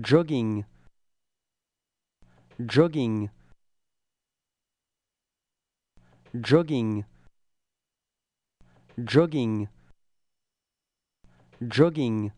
jogging jogging jogging jogging jogging